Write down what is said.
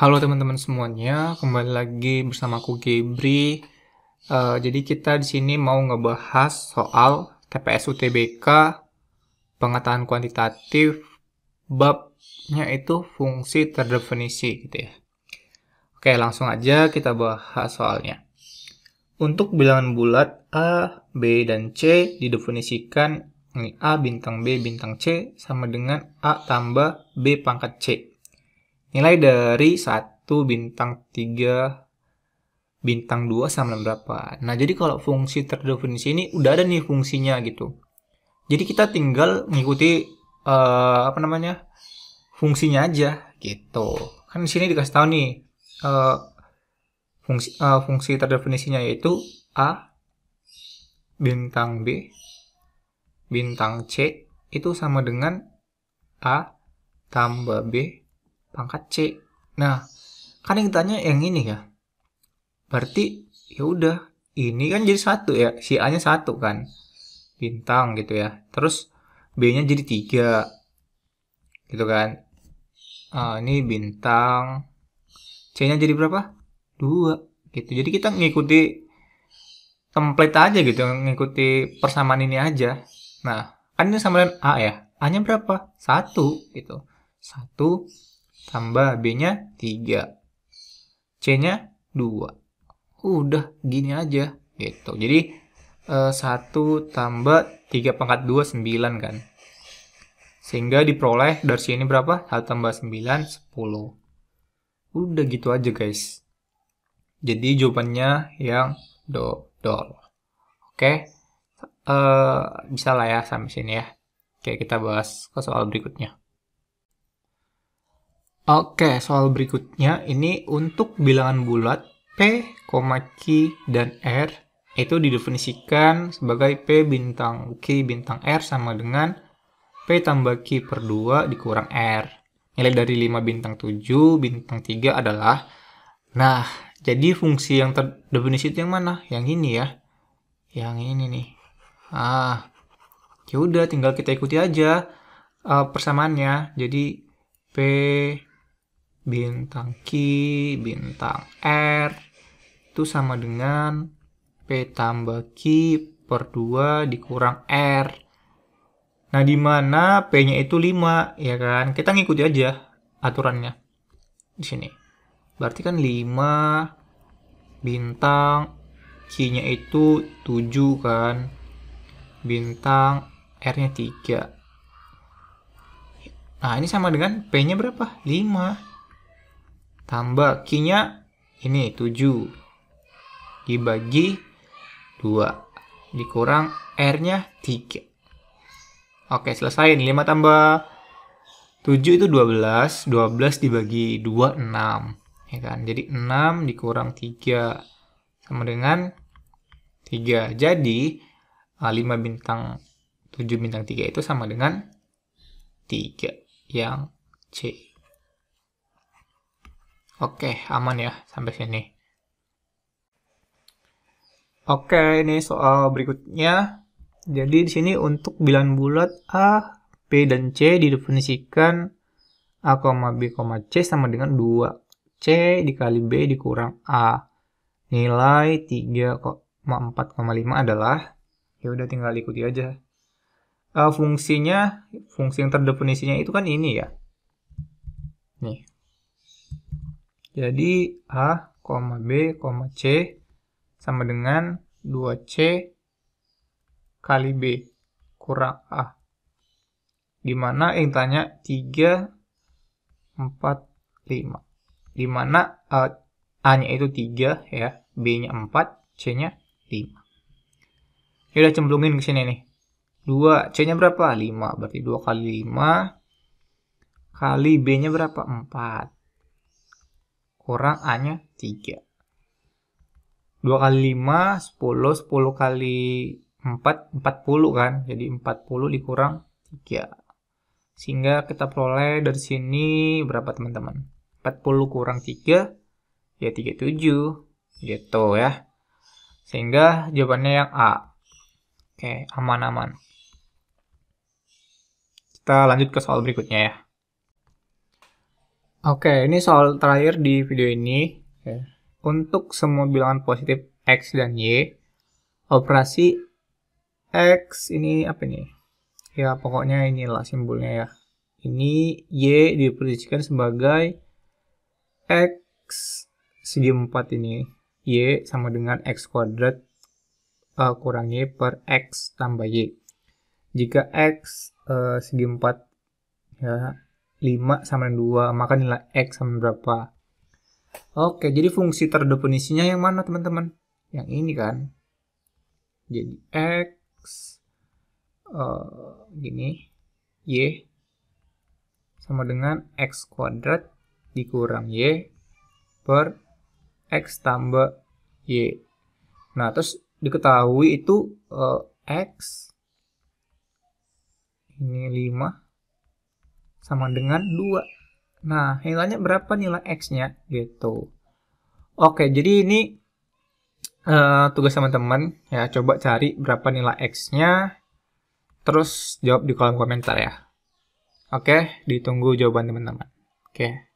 Halo teman-teman semuanya, kembali lagi bersama aku Gebri. Uh, jadi kita di sini mau ngebahas soal TPS UTBK, pengetahuan kuantitatif, babnya itu fungsi terdefinisi gitu ya. Oke, langsung aja kita bahas soalnya. Untuk bilangan bulat A, B, dan C didefinisikan A bintang B bintang C sama dengan A tambah B pangkat C. Nilai dari satu bintang 3 bintang 2 sama dengan berapa. Nah, jadi kalau fungsi terdefinisi ini udah ada nih fungsinya gitu. Jadi kita tinggal mengikuti uh, apa namanya? fungsinya aja gitu. Kan di sini dikasih tahu nih uh, fungsi uh, fungsi terdefinisinya yaitu A bintang B bintang C itu sama dengan A tambah B pangkat C. Nah, kan yang ditanya yang ini ya. Berarti ya udah, ini kan jadi satu ya, si A-nya satu kan. Bintang gitu ya. Terus B-nya jadi tiga. Gitu kan. Uh, ini bintang. C-nya jadi berapa? Dua. Gitu. Jadi kita ngikuti template aja gitu, ngikuti persamaan ini aja. Nah, kan ini sama dengan A ya. A-nya berapa? Satu gitu. Satu tambah B-nya 3. C-nya 2. Udah, gini aja. Gitu. Jadi, 1 eh, tambah 3 pangkat 2, 9 kan. Sehingga diperoleh dari sini berapa? 1 tambah 9, 10. Udah gitu aja guys. Jadi jawabannya yang do dol. Oke, Uh, bisa lah ya sampai sini ya. Oke, kita bahas ke soal berikutnya. Oke, soal berikutnya ini untuk bilangan bulat P, Q, dan R itu didefinisikan sebagai P bintang Q bintang R sama dengan P tambah Q per 2 dikurang R. Nilai dari 5 bintang 7, bintang 3 adalah Nah, jadi fungsi yang terdefinisi itu yang mana? Yang ini ya. Yang ini nih. Ah, ya udah tinggal kita ikuti aja uh, persamaannya. Jadi P bintang Q, bintang R itu sama dengan P tambah Q per 2 dikurang R. Nah, di mana P-nya itu 5, ya kan? Kita ngikuti aja aturannya di sini. Berarti kan 5 bintang Q-nya itu 7 kan. Bintang R-nya 3. Nah, ini sama dengan P-nya berapa? 5 tambah Q-nya ini 7 dibagi 2 dikurang R-nya 3. Oke, selesai. 5 tambah 7 itu 12, 12 dibagi 2 6, ya kan? Jadi 6 dikurang 3 sama dengan 3. Jadi 5 ah, bintang 7 bintang 3 itu sama dengan 3 yang C. Oke, aman ya sampai sini. Oke, ini soal berikutnya. Jadi di sini untuk bilangan bulat A, B, dan C didefinisikan A, B, C sama dengan 2. C dikali B dikurang A. Nilai 3,4,5 adalah, ya udah tinggal ikuti aja. Uh, fungsinya, fungsi yang terdefinisinya itu kan ini ya. Nih, jadi A, B, C sama dengan 2C kali B kurang A. Dimana yang tanya 3, 4, 5. Dimana A-nya itu 3 ya, B-nya 4, C-nya 5. Ini Yaudah cemplungin ke sini nih. 2, C-nya berapa? 5, berarti 2 kali 5 kali B-nya berapa? 4 kurang A-nya 3. 2 kali 5, 10. 10 kali 4, 40 kan. Jadi 40 dikurang 3. Sehingga kita peroleh dari sini berapa teman-teman? 40 kurang 3, ya 37. Gitu ya. Sehingga jawabannya yang A. Oke, aman-aman. Kita lanjut ke soal berikutnya ya. Oke, ini soal terakhir di video ini. Untuk semua bilangan positif X dan Y, operasi X ini apa nih? Ya, pokoknya inilah simbolnya ya. Ini Y diposisikan sebagai X segi 4 ini. Y sama dengan X kuadrat uh, kurang Y per X tambah Y. Jika X uh, segi 4 ya 5 sama dengan 2, maka nilai X sama berapa? Oke, jadi fungsi terdefinisinya yang mana teman-teman? Yang ini kan. Jadi X, uh, gini, Y, sama dengan X kuadrat dikurang Y per X tambah Y. Nah, terus diketahui itu uh, X, ini 5, sama dengan 2. Nah, nilainya berapa nilai X-nya gitu. Oke, jadi ini uh, tugas teman-teman ya coba cari berapa nilai X-nya terus jawab di kolom komentar ya. Oke, ditunggu jawaban teman-teman. Oke.